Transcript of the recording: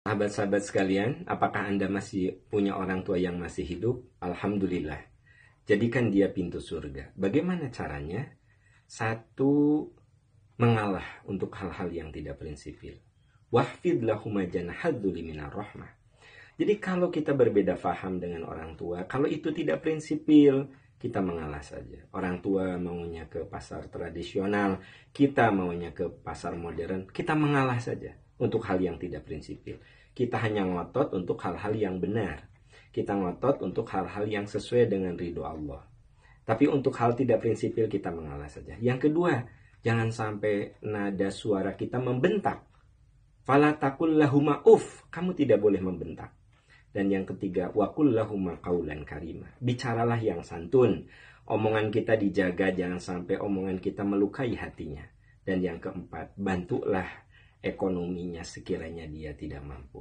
Sahabat-sahabat sekalian, apakah Anda masih punya orang tua yang masih hidup? Alhamdulillah. Jadikan dia pintu surga. Bagaimana caranya? Satu, mengalah untuk hal-hal yang tidak prinsipil. Wahfid lahuma Jadi kalau kita berbeda faham dengan orang tua, kalau itu tidak prinsipil, kita mengalah saja. Orang tua maunya ke pasar tradisional, kita maunya ke pasar modern, kita mengalah saja untuk hal yang tidak prinsipil. Kita hanya ngotot untuk hal-hal yang benar. Kita ngotot untuk hal-hal yang sesuai dengan ridho Allah. Tapi untuk hal tidak prinsipil kita mengalah saja. Yang kedua, jangan sampai nada suara kita membentak. Falatakul lahuma uf, kamu tidak boleh membentak. Dan yang ketiga, wakul lahuma kaulan karima. Bicaralah yang santun. Omongan kita dijaga, jangan sampai omongan kita melukai hatinya. Dan yang keempat, bantulah ekonominya sekiranya dia tidak mampu